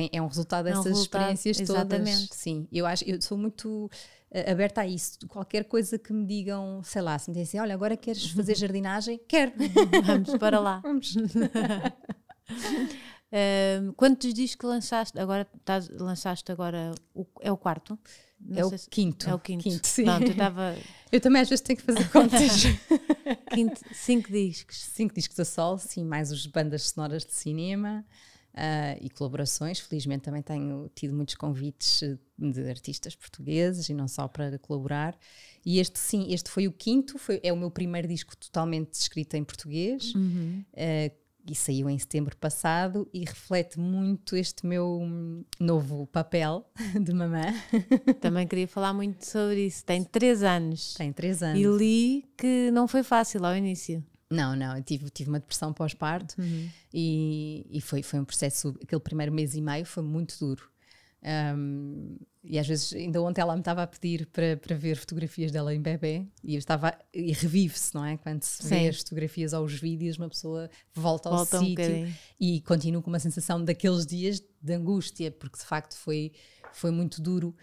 sim, é um resultado dessas é um resultado, experiências todas. Exatamente. Sim, eu acho, eu sou muito uh, aberta a isso. Qualquer coisa que me digam, sei lá, se me assim, olha, agora queres fazer uhum. jardinagem? Quero. Vamos para lá. Vamos. uh, quantos discos que lançaste? Agora estás, lançaste agora o, é o quarto? Não é o se, quinto. É o quinto. quinto sim. Pronto, eu Eu também às vezes tenho que fazer contas. quinto, cinco discos. Cinco discos a sol, sim, mais os bandas sonoras de cinema. Uh, e colaborações. Felizmente também tenho tido muitos convites eh, de artistas portugueses e não só para colaborar. E este sim, este foi o quinto, foi, é o meu primeiro disco totalmente escrito em português uhum. uh, e saiu em setembro passado e reflete muito este meu hum, novo papel de mamã. Também queria falar muito sobre isso. Tem três anos. Tem três anos. E li que não foi fácil ao início. Não, não, eu tive, tive uma depressão pós-parto uhum. e, e foi, foi um processo, aquele primeiro mês e meio foi muito duro. Um, e às vezes, ainda ontem ela me estava a pedir para, para ver fotografias dela em bebê e eu estava. E revive-se, não é? Quando se vê as fotografias ou os vídeos, uma pessoa volta, ao sítio e continua com uma sensação daqueles dias de angústia, porque de facto foi, foi muito duro.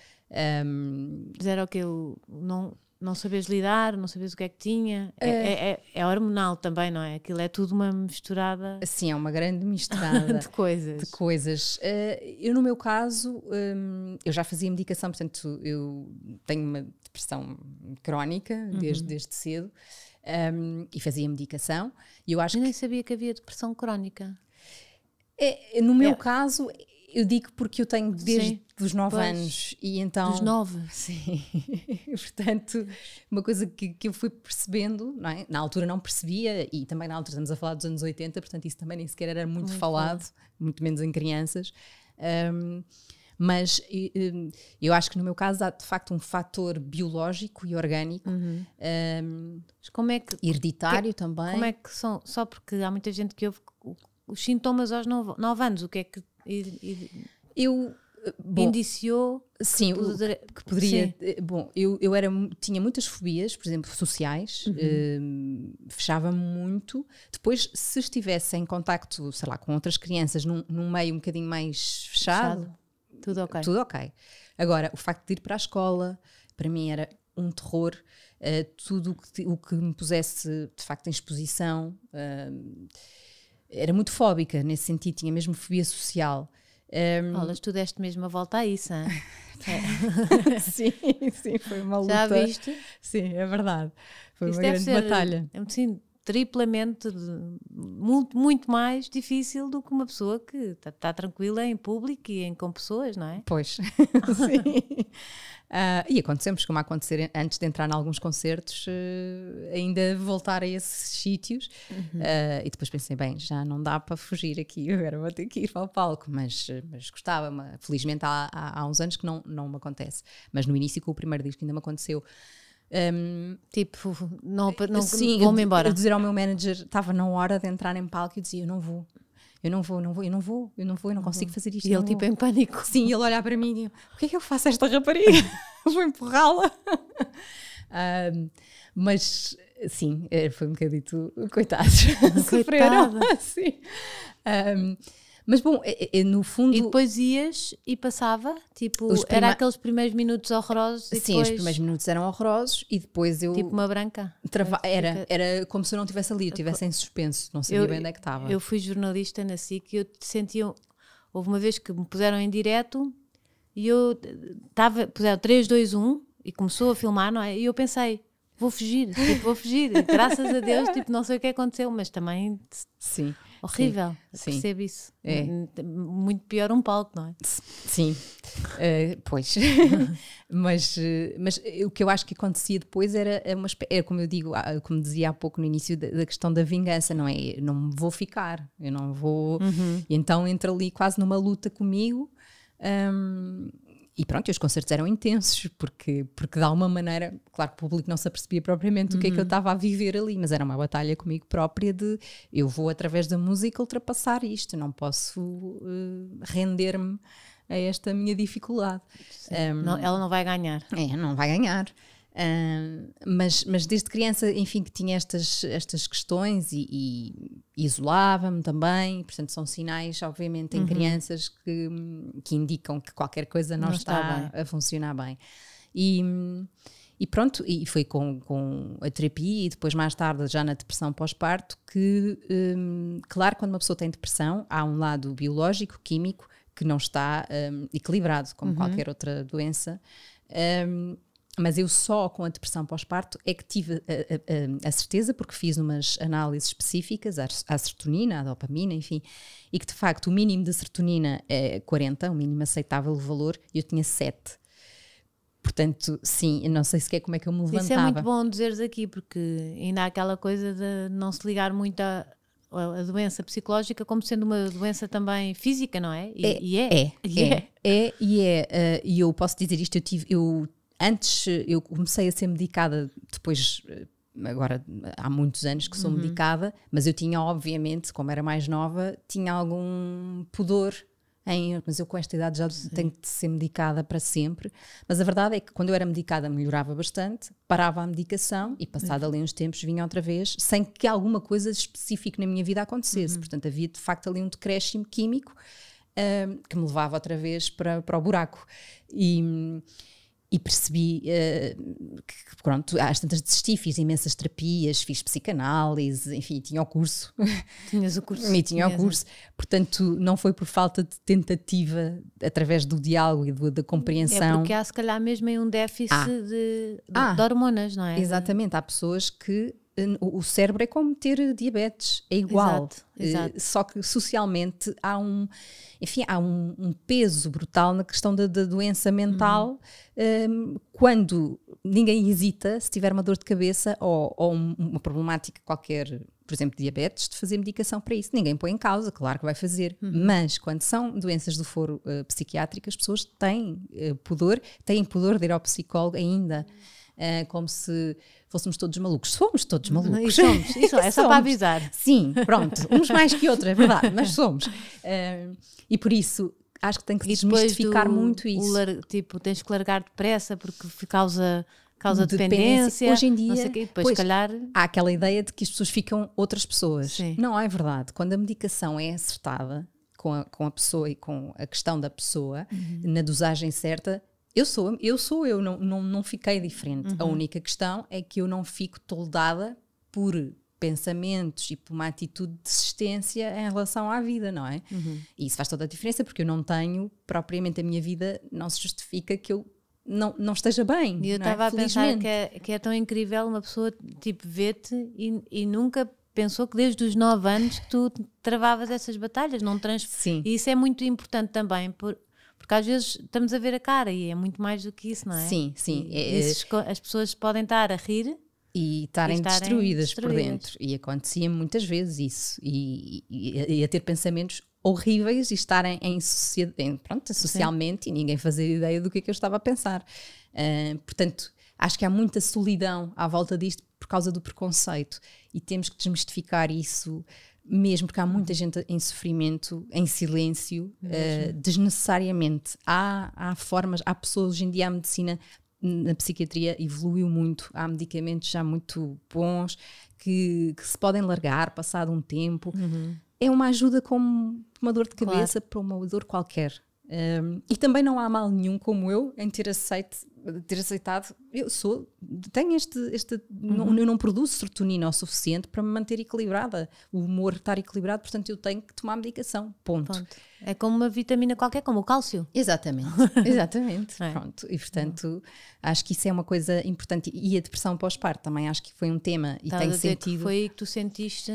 Um, Mas era o que eu. Não, não sabes lidar, não sabes o que é que tinha. É, é, é, é, é, hormonal também, não é? Aquilo é tudo uma misturada. Sim, é uma grande misturada de coisas. De coisas. Eh, eu, no meu caso, hum, eu já fazia medicação, portanto, eu tenho uma depressão crónica desde, uhum. desde cedo hum, e fazia medicação. E eu acho eu nem sabia que havia depressão crónica. É, no meu é. caso, eu digo porque eu tenho desde sim. os 9 anos e então. Dos 9? Sim. Portanto, uma coisa que, que eu fui percebendo, não é? na altura não percebia e também na altura estamos a falar dos anos 80, portanto isso também nem sequer era muito, muito falado, bom. muito menos em crianças. Um, mas hum, eu acho que no meu caso há de facto um fator biológico e orgânico uhum. um, como é que hereditário que, é, também como é que são só porque há muita gente que ouve os sintomas aos 9 anos o que é que e, e eu bom, indiciou sim, que, poder, que poderia. Sim. Eh, bom, eu, eu era, tinha muitas fobias, por exemplo, sociais, uhum. Eh, fechava-me muito. Depois, se estivesse em contacto, sei lá, com outras crianças num, num meio um bocadinho mais fechado, fechado, tudo ok. Tudo ok. Agora, o facto de ir para a escola, para mim era um terror. Eh, tudo o que, o que me pusesse de facto em exposição era muito fóbica nesse sentido, tinha mesmo fobia social. Um, Olas, tu deste mesmo a volta a isso, hein? é. sim, sim, foi uma luta. Já viste? Sim, é verdade. Foi uma grande ser, batalha. É sim triplamente, muito, muito mais difícil do que uma pessoa que está tá tranquila em público e em, com pessoas, não é? Pois, sim. Uh, e acontecemos, como acontecer antes de entrar em alguns concertos, uh, ainda voltar a esses sítios. Uhum. Uh, e depois pensei, bem, já não dá para fugir aqui, agora vou ter que ir para o palco. Mas, mas gostava, -me. felizmente há, há, há, uns anos que não, não me acontece. Mas no início, com o primeiro disco, ainda me aconteceu. Um, tipo, não, não eh, vou-me embora. Dizer ao meu manager, estava na hora de entrar em palco e dizia: Eu não vou, eu não vou, não vou, eu não vou, eu não vou, eu não, consigo fazer isto. E ele tipo em pânico. Sim, ele olhar para mim e eu, o que é que eu faço a esta rapariga? vou empurrá-la. um, mas sim, eh, foi um bocadito coitados. Coitada. Sofreram. sim. Um, mas bom, eu, é, eu, é, é, no fundo. E depois ias e passava? Tipo, prima... era aqueles primeiros minutos horrorosos? Sim, depois... os primeiros minutos eram horrorosos e depois eu. Tipo uma branca? Trava... Era, era como se eu não estivesse ali, eu estivesse em suspenso, não sabia eu, bem onde é que estava. Eu fui jornalista na SIC e eu sentia. Houve uma vez que me puseram em direto e eu estava. Puseram 3, 2, 1 e começou a filmar, não é? E eu pensei vou fugir, tipo, vou fugir. graças a Deus, tipo, não sei o que aconteceu, mas também. Sim. Horrível, Sim. percebo isso. É. Muito pior um palco, não é? Sim, uh, pois. mas, eh, mas eh, o que eu acho que acontecia depois era, é uma, era é como eu digo, ah, como dizia há pouco no início, da, da questão da vingança, não é? Eu não vou ficar, eu não vou. Uhum. E então entra ali quase numa luta comigo. Um, e pronto, os concertos eram intensos, porque, porque de alguma maneira, claro que o público não se apercebia propriamente uhum. o que é que eu uhum. estava a viver ali, mas era uma batalha comigo própria de eu vou através da música ultrapassar isto, não posso uh, render-me a esta minha dificuldade. Um, não, ela não vai ganhar. É, não vai ganhar mas, mas desde criança, enfim, que tinha estas, estas questões e, e isolava-me também, portanto são sinais, obviamente, em uhum. crianças que, que indicam que qualquer coisa não, não está, está a funcionar bem. E, e pronto, e foi com, com a terapia e depois mais tarde já na depressão pós-parto que, um, claro, quando uma pessoa tem depressão, há um lado biológico, químico, que não está um, equilibrado, como uhum. qualquer outra doença. Um, mas eu só com a depressão pós-parto é que tive a, a, a, certeza, porque fiz umas análises específicas à serotonina, à dopamina, enfim, e que de facto o mínimo de serotonina é 40, o mínimo aceitável valor, e eu tinha 7. Portanto, sim, não sei sequer como é que eu me levantava. Isso é muito bom dizeres aqui, porque ainda há aquela coisa de não se ligar muito a, a doença psicológica como sendo uma doença também física, não é? E é. E é. É, e é. é, é e é, uh, eu posso dizer isto, eu tive, eu antes eu comecei a ser medicada depois eh, agora há muitos anos que sou uhum. medicada, mas eu tinha, obviamente, como era mais nova, tinha algum pudor em. Mas eu com esta idade já Sim. tenho de ser medicada para sempre. Mas a verdade é que quando eu era medicada melhorava bastante, parava a medicação e, passado uhum. ali uns tempos, vinha outra vez, sem que alguma coisa específica na minha vida acontecesse. Uhum. Portanto, havia de facto ali um decréscimo químico um, eh, que me levava outra vez para, para o buraco. E e percebi uh, que, pronto, às tantas desisti, fiz imensas terapias, fiz psicanálise, enfim, tinha o curso. Tinhas o curso. e tinha o curso. Portanto, não foi por falta de tentativa através do diálogo e do, da compreensão. É porque há, se calhar, mesmo aí um déficit ah. de, de, ah. de, hormonas, não é? Exatamente. Há pessoas que o cérebro é como ter eh, diabetes, é igual. Exato, eh, exato. Só que socialmente há um, enfim, há um, um peso brutal na questão da, da doença mental uhum. um, ehm, quando ninguém hesita se tiver uma dor de cabeça ou, ou uma problemática qualquer, por exemplo, diabetes, de fazer medicação para isso. Ninguém põe em causa, claro que vai fazer. Uhum. Mas quando são doenças do foro uh, psiquiátrico, as pessoas têm uh, pudor, têm pudor de ir ao psicólogo ainda. Uhum. Uh, como se fôssemos todos malucos. Somos todos uhum. malucos. E somos, isso é só para avisar. Sim, pronto, uns mais que outros, é verdade, mas somos. Uh, e por isso acho que tem que desmistificar do, muito isso. tipo, tens que largar depressa porque causa causa dependência. Hoje em dia, quê, depois, pois, calhar... há aquela ideia de que as pessoas ficam outras pessoas. Sim. Não é verdade. Quando a medicação é acertada com a, com a pessoa e com a questão da pessoa, uhum. na dosagem certa, eu sou eu, sou eu não, não, não fiquei diferente. Uhum. A única questão é que eu não fico toldada por pensamentos e por uma atitude de desistência em relação à vida, não é? Uhum. E isso faz toda a diferença porque eu não tenho, propriamente a minha vida não se justifica que eu não, não esteja bem. E eu é? estava é? a pensar que é, que é tão incrível uma pessoa tipo vê te e, e nunca pensou que desde os 9 anos que tu travavas essas batalhas, não trans... Sim. E isso é muito importante também, por, porque às vezes estamos a ver a cara e é muito mais do que isso, não é? Sim, sim. É, é- as pessoas podem estar a rir e estarem, e estarem destruídas, destruídas, por dentro. E acontecia muitas vezes isso. E, e, e a ter pensamentos horríveis e estarem em, em pronto, socialmente Sim. e ninguém fazer ideia do que, é que eu estava a pensar. Uh, portanto, acho que há muita solidão à volta disto por causa do preconceito e temos que desmistificar isso mesmo porque há muita gente em sofrimento, em silêncio, uh, desnecessariamente. Há, há formas, há pessoas hoje em dia, a medicina na psiquiatria evoluiu muito, há medicamentos já muito bons que, que se podem largar passado um tempo. Uhum. É uma ajuda como uma dor de cabeça claro. para uma dor qualquer. Um, ehm, e também não há mal nenhum, como eu, em ter aceite ter aceitado, eu sou, tenho este, este uhum. não, eu não produzo serotonina o suficiente para me manter equilibrada, o humor estar equilibrado, portanto eu tenho que tomar medicação, ponto. É como uma vitamina qualquer, como o cálcio. Exatamente, exatamente, é. pronto. E portanto, uhum. acho que isso é uma coisa importante. E a depressão pós-parto também acho que foi um tema e tem sentido. Que foi que tu sentiste...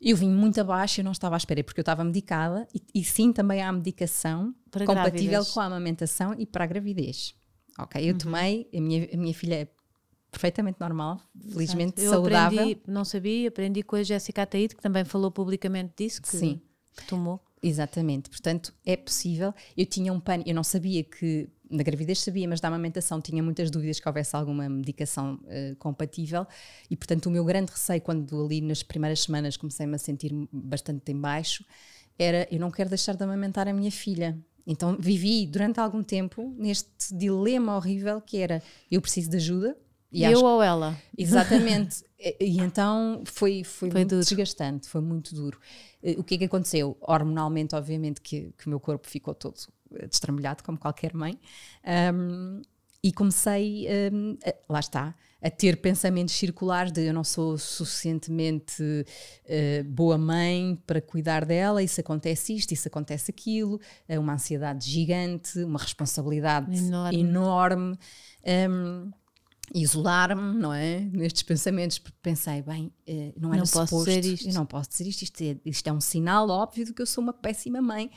Eu vim muito abaixo, eu não estava à espera, é porque eu estava medicada e, e sim também há medicação para compatível grávidas. com a amamentação e para a gravidez ok? Eu uhum. tomei, a minha, a minha filha é perfeitamente normal, felizmente eu saudável. Aprendi, não sabia, aprendi com a Jéssica Ataíde, que também falou publicamente disso, que Sim. tomou. Exatamente, portanto é possível. Eu tinha um pânico, eu não sabia que, na gravidez sabia, mas da amamentação tinha muitas dúvidas que houvesse alguma medicação uh, compatível e, portanto, o meu grande receio quando ali nas primeiras semanas comecei-me a sentir bastante em baixo era eu não quero deixar de amamentar a minha filha, então vivi durante algum tempo neste dilema horrível que era eu preciso de ajuda. E eu acho... ou ela? Exatamente. e, e, então foi, foi, foi muito duro. desgastante, foi muito duro. Eh, o que é que aconteceu? Hormonalmente, obviamente, que, que o meu corpo ficou todo eh, destramulhado, como qualquer mãe. Um, e comecei, um, a, lá está, a ter pensamentos circulares de eu não sou suficientemente uh, boa mãe para cuidar dela, isso acontece isto, isso acontece aquilo, é uma ansiedade gigante, uma responsabilidade enorme. enorme um, ehm, isolar-me, não é? Nestes pensamentos, porque pensei, bem, eh, não era é não suposto, posso dizer isto. eu não posso dizer isto, isto é, isto é um sinal óbvio de que eu sou uma péssima mãe,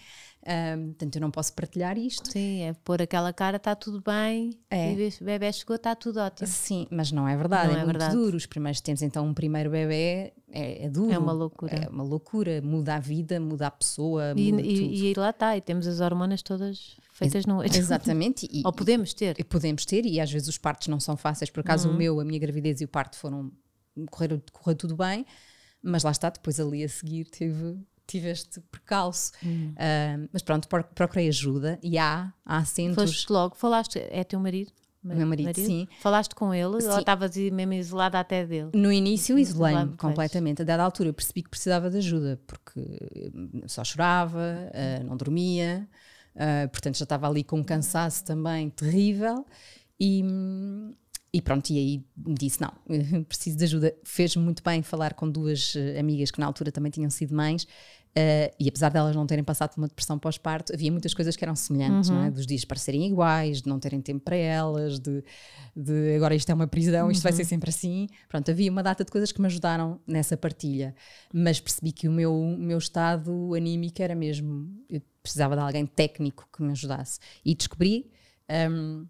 portanto, eu não posso partilhar isto. Sim, é pôr aquela cara, está tudo bem, é. e o bebê chegou, está tudo ótimo. Sim, mas não é verdade, não é, é verdade. muito duro. Os primeiros tempos, então, um primeiro bebê é, é, duro. É uma loucura. É uma loucura, muda a vida, muda a pessoa, e, muda e, tudo. E, e lá está, e temos as hormonas todas feitas no Exatamente. E, Ou podemos ter. E podemos ter, e às vezes os partos não são fáceis. Por acaso, uhum. o meu, a minha gravidez e o parto foram, correram, correu tudo bem mas lá está, depois ali a seguir teve tive este percalço. Hum. Uh, mas pronto, procurei ajuda e há, há centros. Foste logo, falaste, é teu marido? Meu marido, marido, sim. Falaste com ele sim. ou estavas mesmo isolada até dele? No início isolei-me completamente. A dada altura eu percebi que precisava de ajuda, porque só chorava, uh, não dormia, uh, portanto já estava ali com um cansaço também terrível. E, e pronto, e aí disse: não, preciso de ajuda. Fez-me muito bem falar com duas amigas que na altura também tinham sido mães Uh, e apesar delas de não terem passado por uma depressão pós-parto, havia muitas coisas que eram semelhantes, uhum. não é? Uhum. dos dias parecerem iguais, de não terem tempo para elas, de, de agora isto é uma prisão, isto uhum. vai ser uhum. sempre assim. Pronto, havia uma data de coisas que me ajudaram nessa partilha, mas percebi que o meu, o meu estado anímico era mesmo. Eu precisava de alguém técnico que me ajudasse. E descobri. Um,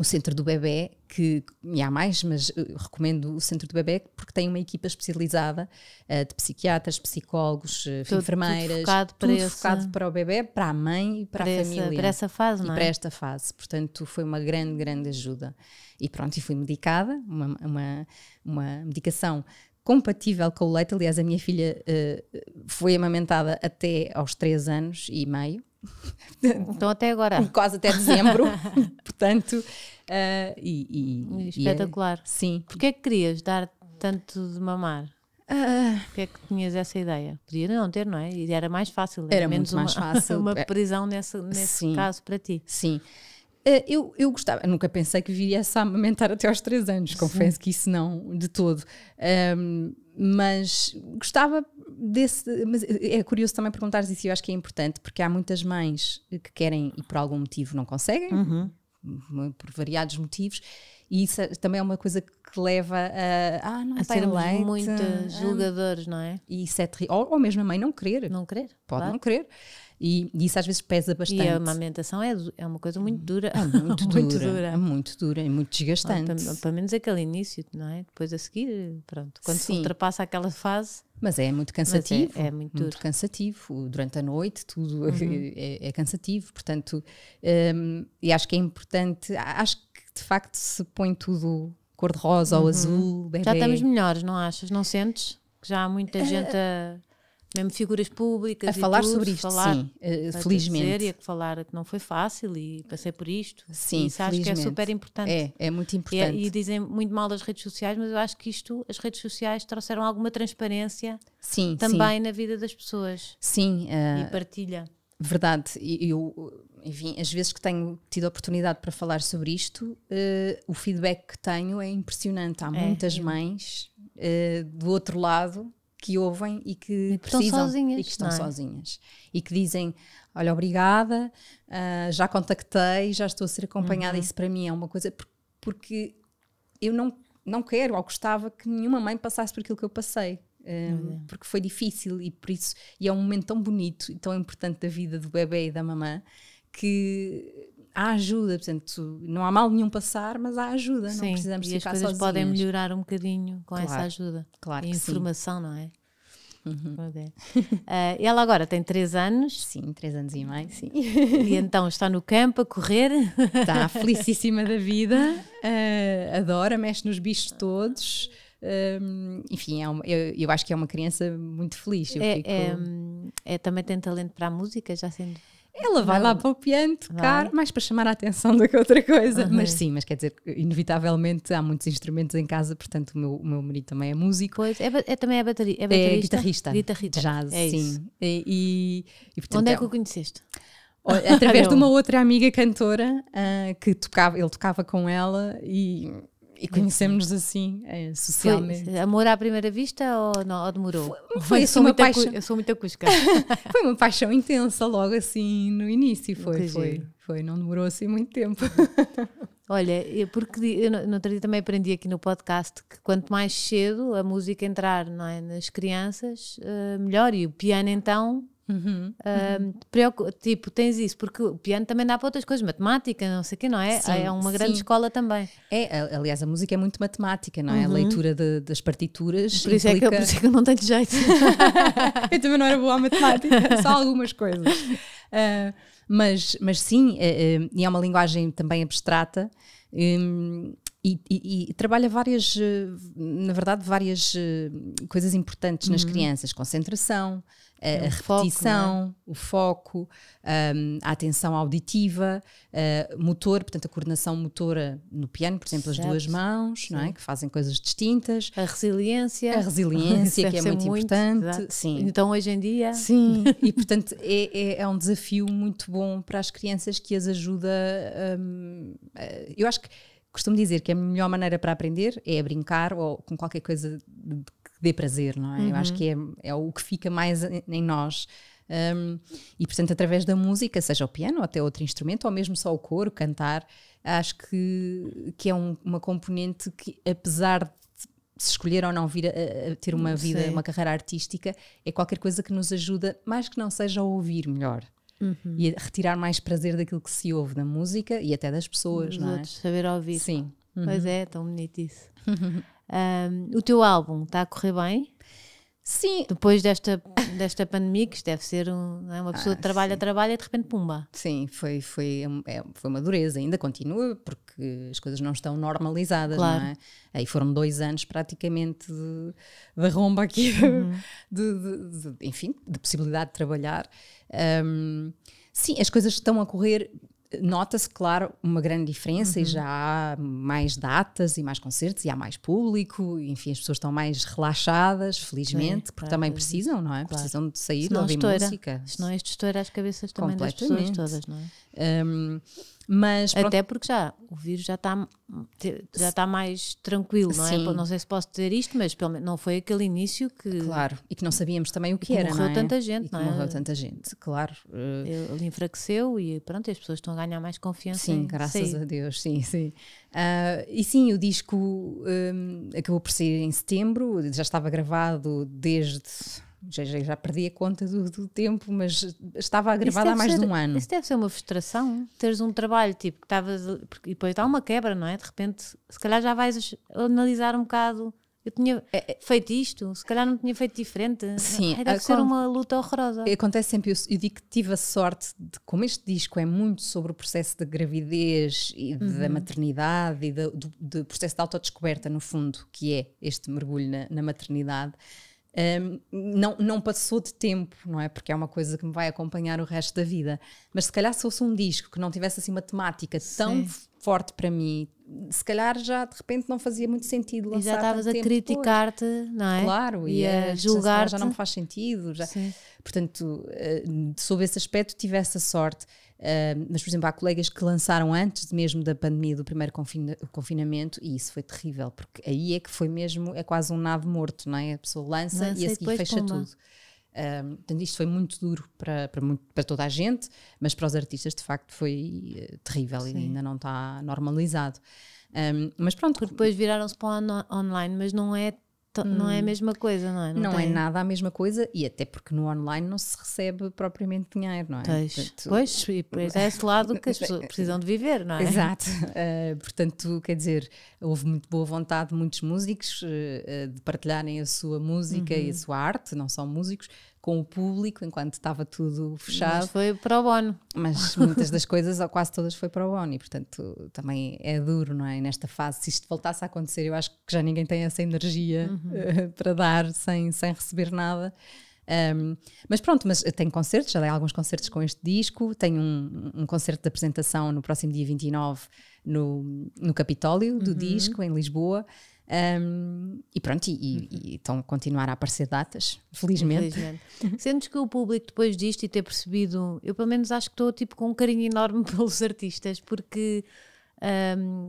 o Centro do Bebé, que e há mais, mas recomendo o Centro do Bebé porque tem uma equipa especializada uh, de psiquiatras, psicólogos, eh, tudo, enfermeiras, tudo focado, para, tudo focado para o bebê, para a mãe e para, para a família. Essa, para essa fase, e não é? para esta fase. Portanto, foi uma grande, grande ajuda. E pronto, e fui medicada, uma, uma, uma medicação compatível com o leite. Aliás, a minha filha uh, foi amamentada até aos 3 anos e meio Estão até agora. Quase até dezembro. Portanto, uh, e, e, Espetacular. E é, sim. Porquê é que querias dar tanto de mamar? Uh, Porquê é que tinhas essa ideia? Podia não ter, não é? E era mais fácil. Era, era menos uma, mais fácil. uma é. prisão nesse, nesse sim, caso para ti. Sim. Uh, eu, eu gostava, nunca pensei que viria a amamentar até aos 3 anos, confesso sim. que isso não de todo. Um, mas gostava desse. Mas é curioso também perguntar isso, eu acho que é importante, porque há muitas mães que querem e por algum motivo não conseguem, uhum. por variados motivos, e isso é, também é uma coisa que leva a. Ah, não a ter muito ah, julgadores, não é? E isso é Ou, ou mesmo a mãe não querer. Não querer. Pode claro. não querer e, e isso às vezes pesa bastante. E a amamentação é, é uma coisa muito dura. É muito, dura, muito dura. É muito dura e muito desgastante. pelo menos aquele início, não é? Depois a seguir, pronto. Quando Sim. se ultrapassa aquela fase. Mas é muito é, cansativo. É, é, muito, muito cansativo. Durante a noite, tudo uhum. é, é, cansativo. Portanto, um, e acho que é importante. Acho que de facto se põe tudo cor-de-rosa uhum. ou azul. Bebê. Já estamos melhores, não achas? Não sentes? Que já há muita eh, gente a mesmo figuras públicas a falar tudo, sobre isto, falar, sim, felizmente. Eh, dizer, e falar que não foi fácil e passei por isto. Sim, isso acho que é super importante. É, é muito é- importante. E, e, dizem muito mal das redes sociais, mas eu acho que isto, as redes sociais trouxeram alguma transparência sim, também sim. na vida das pessoas. Sim. Uh, e eh, partilha. Verdade, eu, enfim, as vezes que tenho tido a oportunidade para falar sobre isto, uh, o feedback que tenho é impressionante. Há é, muitas é. mães uh, do outro lado que ouvem e que e precisam sozinhas, e que estão é? sozinhas e que dizem olha obrigada uh, já contactei já estou a ser acompanhada uhum. isso para mim é uma coisa porque eu não não quero ou gostava que nenhuma mãe passasse por aquilo que eu passei um, ah, porque foi difícil e por isso e é um momento tão bonito e tão importante da vida do bebê e da mamã que há ajuda, portanto, não há mal nenhum passar, mas há ajuda, sim, não precisamos e as coisas podem melhorar um bocadinho com claro, essa ajuda. Claro. E informação, sim. não é? Uhum. Uh, ela agora tem 3 anos. Sim, 3 anos e meio, sim. E então está no campo a correr. Está felicíssima da vida, uh, adora, mexe nos bichos todos. Ehm, enfim, é uma, eu, eu, acho que é uma criança muito feliz. É, fico... é, hum, é, também tem talento para a música, já sendo ela vai não. lá para o piano tocar, vai. mais para chamar a atenção do que outra coisa. Uhum. Mas sim, mas quer dizer, inevitavelmente há muitos instrumentos em casa, portanto o meu, o meu marido também é músico. Pois, é, é também é, bateri, é, é baterista. É guitarrista. Guitarrista. Jazz, é sim. E, e, portanto, Onde é, é que o conheceste? através ah, de uma outra amiga cantora uh, que tocava, ele tocava com ela e e conhecemos assim, é, socialmente. Foi, amor à primeira vista ou, não, ou demorou? Foi, foi assim uma paixão. Cu, eu sou muito acusca. foi uma paixão intensa logo assim no início, foi, foi, foi, não demorou assim muito tempo. Olha, porque eu, no outro dia também aprendi aqui no podcast que quanto mais cedo a música entrar é, nas crianças, eh, melhor. E o piano então Uhum, uhum. tipo, tens isso, porque o piano também dá para outras coisas, matemática, não sei o quê, não é? Sim, é uma grande sim. escola também. É, aliás, a música é muito matemática, não é? Uhum. A leitura de, das partituras. Por isso, implica... é que eu, por isso é que eu não tenho jeito. eu também não era boa à matemática, só algumas coisas. Uh, mas, mas sim, eh, eh, e é uma linguagem também abstrata. Um, e, e, e, trabalha várias, eh, na verdade, várias coisas importantes nas uhum. crianças: concentração, a, é é a foco, repetição, é? o foco, um, a atenção auditiva, uh, motor, portanto a coordenação motora no piano, por exemplo, certo. as duas mãos, não é? que fazem coisas distintas. A resiliência. A resiliência, que é muito, muito importante. sim. Então hoje em dia. Sim, e portanto é, é, é, um desafio muito bom para as crianças que as ajuda. Um, eu acho que costumo dizer que a melhor maneira para aprender é brincar ou com qualquer coisa de dê prazer, não é? Uhum. Eu acho uhum. que é, é o que fica mais em nós. Um, e portanto, através da música, seja o piano ou até outro instrumento, ou mesmo só o coro, cantar, acho que, que é um, uma componente que, apesar de se escolher ou não vir a, a ter uma não vida, sei. uma carreira artística, é qualquer coisa que nos ajuda, mais que não seja a ouvir melhor. Uhum. E a retirar mais prazer daquilo que se ouve da música e até das pessoas, não é? outros, é? Saber ouvir. Sim. Uhum. Pois é, tão bonito isso. Um, o teu álbum está a correr bem? Sim. Depois desta, desta pandemia, que isto deve ser um, é? uma pessoa ah, que trabalha, sim. trabalha e de repente pumba. Sim, foi, foi, é, foi uma dureza, ainda continua, porque as coisas não estão normalizadas, claro. não é? Aí foram dois anos praticamente de romba aqui, uhum. de, de, de, enfim, de possibilidade de trabalhar. Um, sim, as coisas estão a correr Nota-se, claro, uma grande diferença uhum. e já há mais datas e mais concertos e há mais público, enfim, as pessoas estão mais relaxadas, felizmente, Sim, é, porque claro, também precisam, não é? Claro. Precisam de sair, não de ouvir estoura. música. não isto é estoura as cabeças também das pessoas todas, não é? Um, mas, pronto. Até porque já o vírus já está, já está mais tranquilo, não é? Não sei se posso dizer isto, mas pelo menos não foi aquele início que. Claro, e que não sabíamos também o que, que era. Morreu não é? tanta gente, e não é? Morreu tanta gente, claro. Eh, ele enfraqueceu e pronto, as pessoas estão a ganhar mais confiança. Sim, graças a Deus, sim, sim. Uh, e sim, o disco um, eh, acabou por sair em setembro, já estava gravado desde já, já perdi a conta do, do tempo, mas estava gravada há mais ser, de um ano. Isso deve ser uma frustração, teres um trabalho tipo que estavas. E depois há uma quebra, não é? De repente, se calhar já vais analisar um bocado. Eu tinha é, é- feito isto, se calhar não tinha feito diferente. Sim, Ai, deve ser uma luta horrorosa. Acontece sempre, eu, eu digo que tive a sorte de, como este disco é muito sobre o processo de gravidez e uhum. da maternidade e do, do, do, processo de autodescoberta, no fundo, que é este mergulho na, na maternidade um, não, não passou de tempo, não é? Porque é uma coisa que me vai acompanhar o resto da vida. Mas se calhar se fosse um disco que não tivesse assim uma temática tão Sim forte para mim. Se calhar já de repente não fazia muito sentido lançar. E já estavas a criticar-te, não é? Claro, e, e a, julgar. -te. Já não me faz sentido. Já. Portanto, eh, sob esse aspecto, tive essa sorte. Eh, mas, por exemplo, há colegas que lançaram antes mesmo da pandemia, do primeiro confina confinamento, e isso foi terrível, porque aí é que foi mesmo, é quase um nave morto, não é? A pessoa lança, lança e a seguir fecha tudo portanto, isto foi muito duro para, para, muito, para, toda a gente, mas para os artistas, de facto, foi uh, terrível Sim. e ainda não está normalizado. Um, mas pronto. Porque depois viraram-se para o on online, mas não é Hum. Não é a hum. mesma coisa, não é? Não, não é tem... é nada a mesma coisa e até porque no online não se recebe propriamente dinheiro, não é? Pois, portanto, pois e pois é esse lado que as pessoas precisam de viver, não é? Exato. Uh, portanto, quer dizer, houve muito boa vontade de muitos músicos uh, de partilharem a sua música uhum. e a uhum. sua arte, não são músicos, com o público enquanto estava tudo fechado. Mas foi para o bono. Mas muitas das coisas, ou quase todas, foi para o bono e portanto também é duro, não é? nesta fase, se isto voltasse a acontecer, eu acho que já ninguém tem essa energia uhum. Eh, para dar sem, sem receber nada. Um, mas pronto, mas tenho concertos, já dei alguns concertos com este disco, tenho um, um concerto de apresentação no próximo dia 29 no, no Capitólio do uhum. disco, em Lisboa. Um, e pronto, e, e, uhum. e estão a continuar a aparecer datas, felizmente. Infelizmente. Sentes que o público, depois disto e ter percebido, eu pelo menos acho que estou tipo com um carinho enorme pelos artistas, porque um,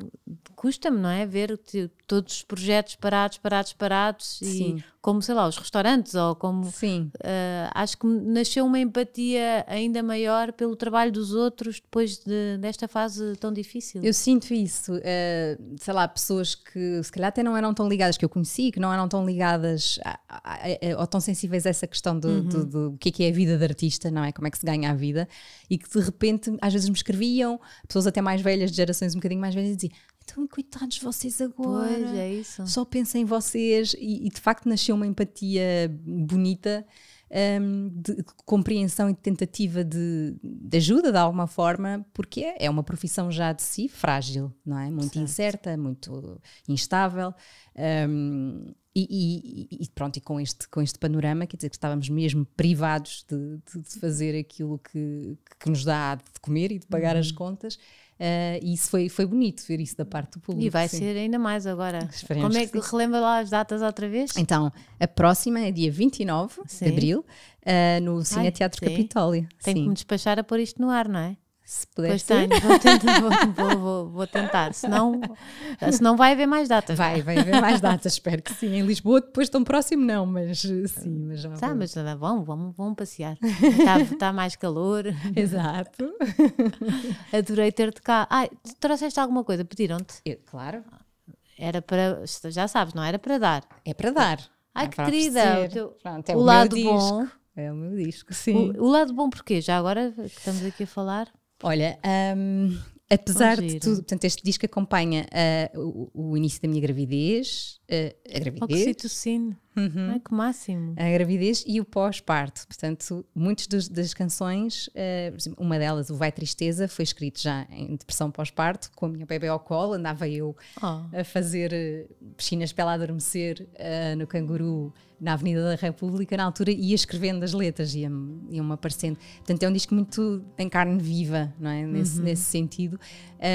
custa-me, não é? Ver todos os projetos parados, parados, parados, Sim. e como, sei lá, os restaurantes, ou como. Sim. Uh, acho que nasceu uma empatia ainda maior pelo trabalho dos outros depois de, desta fase tão difícil. Eu sinto isso. Uh, sei lá, pessoas que se calhar até não eram tão ligadas, que eu conheci, que não eram tão ligadas a, a, a, ou tão sensíveis a essa questão do, uhum. do, do, do que, é que é a vida de artista, não é? Como é que se ganha a vida, e que de repente às vezes me escreviam, pessoas até mais velhas, de gerações bocadinho mais velhas e dizia então coitados vocês agora pois, é isso. só pensem em vocês e, e de facto nasceu uma empatia bonita um, de, de, compreensão e de tentativa de, de, ajuda de alguma forma, porque é, é uma profissão já de si frágil, não é? Muito certo. incerta, muito instável. Um, e, e, e, pronto, e com este, com este panorama, quer dizer que estávamos mesmo privados de, de fazer aquilo que, que nos dá de comer e de pagar uhum. as contas. Uh, e isso foi, foi bonito ver isso da parte do público. E vai sim. ser ainda mais agora. Esperemos Como é que, que relembra lá as datas outra vez? Então, a próxima é dia 29 sim. de abril, uh, no Cine Ai, Teatro sim. Capitólio. Tem sim. que me despachar a pôr isto no ar, não é? se puder pois ser. tenho, vou tentar, vou, vou, vou tentar. senão, senão vai haver mais datas. Vai, vai haver mais datas, espero que sim. Em Lisboa, depois tão próximo não, mas eh, sim, mas já Sabe, tá, mas vamos, vamos, vamos passear. Está tá mais calor. Exato. Adorei ter-te cá. Ai, trouxeste alguma coisa? Pediram-te? Claro. Era para, já sabes, não era para dar. É para dar. Ai, é que querida. O, teu, Pronto, é o, o lado disco. bom. É o meu disco, sim. O, o, lado bom porquê? Já agora que estamos aqui a falar. Olha, um, apesar de tudo, portanto, este disco acompanha uh, o, o, início da minha gravidez, a gravidez. Oxitocina. Uhum. Ai, que máximo. A gravidez e o pós-parto. Portanto, muitas das, canções, uh, uma delas, o Vai Tristeza, foi escrito já em depressão pós-parto, com a minha bebê ao colo, andava eu oh. a fazer eh, piscinas para ela adormecer uh, no canguru na Avenida da República, na altura, ia escrevendo as letras, ia-me ia aparecendo. Portanto, é um disco muito em carne viva, não é? Nesse, uhum. nesse sentido.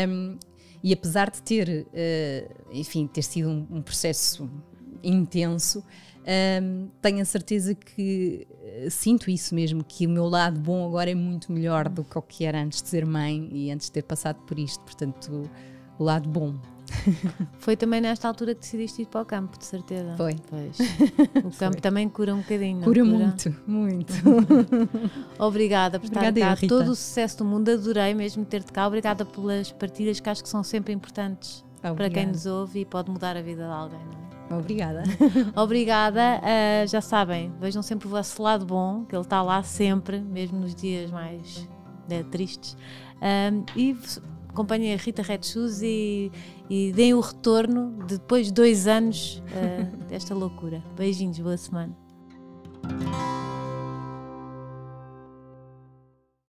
Um, e apesar de ter, eh, enfim, ter sido um, processo intenso, ehm, tenho a certeza que eh, sinto isso mesmo, que o meu lado bom agora é muito melhor do que o que era antes de ser mãe e antes de ter passado por isto. Portanto, o lado bom. Foi também nesta altura que decidiste ir para o campo, de certeza. Foi. Pois. O campo Foi. também cura um bocadinho. Cura, cura? muito, muito. Obrigada por Obrigada estar cá. Eu, Todo o sucesso do mundo. Adorei mesmo ter-te cá. Obrigada pelas partilhas que acho que são sempre importantes Obrigada. para quem nos ouve e pode mudar a vida de alguém, não é? Obrigada. Obrigada. Uh, já sabem, vejam sempre o vosso lado bom, que ele está lá sempre, mesmo nos dias mais né, tristes. Ah, e acompanhem a Rita Red Shoes e, e deem o retorno de depois de dois anos uh, desta loucura. Beijinhos, boa semana.